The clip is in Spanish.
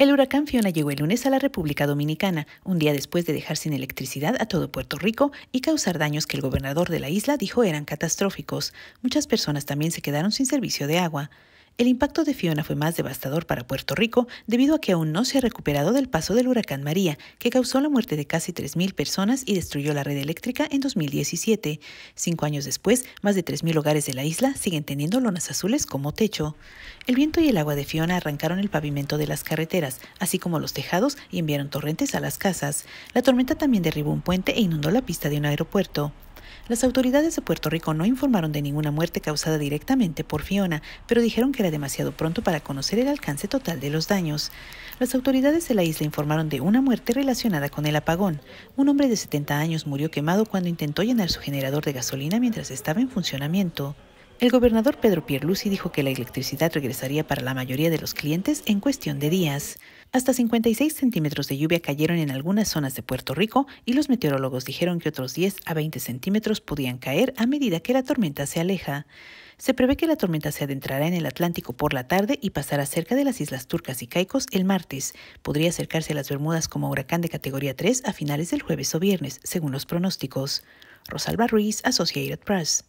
El huracán Fiona llegó el lunes a la República Dominicana, un día después de dejar sin electricidad a todo Puerto Rico y causar daños que el gobernador de la isla dijo eran catastróficos. Muchas personas también se quedaron sin servicio de agua. El impacto de Fiona fue más devastador para Puerto Rico debido a que aún no se ha recuperado del paso del huracán María, que causó la muerte de casi 3.000 personas y destruyó la red eléctrica en 2017. Cinco años después, más de 3.000 hogares de la isla siguen teniendo lonas azules como techo. El viento y el agua de Fiona arrancaron el pavimento de las carreteras, así como los tejados y enviaron torrentes a las casas. La tormenta también derribó un puente e inundó la pista de un aeropuerto. Las autoridades de Puerto Rico no informaron de ninguna muerte causada directamente por Fiona, pero dijeron que era demasiado pronto para conocer el alcance total de los daños. Las autoridades de la isla informaron de una muerte relacionada con el apagón. Un hombre de 70 años murió quemado cuando intentó llenar su generador de gasolina mientras estaba en funcionamiento. El gobernador Pedro Pierluisi dijo que la electricidad regresaría para la mayoría de los clientes en cuestión de días. Hasta 56 centímetros de lluvia cayeron en algunas zonas de Puerto Rico y los meteorólogos dijeron que otros 10 a 20 centímetros podían caer a medida que la tormenta se aleja. Se prevé que la tormenta se adentrará en el Atlántico por la tarde y pasará cerca de las Islas Turcas y Caicos el martes. Podría acercarse a las Bermudas como huracán de categoría 3 a finales del jueves o viernes, según los pronósticos. Rosalba Ruiz, Associated Press.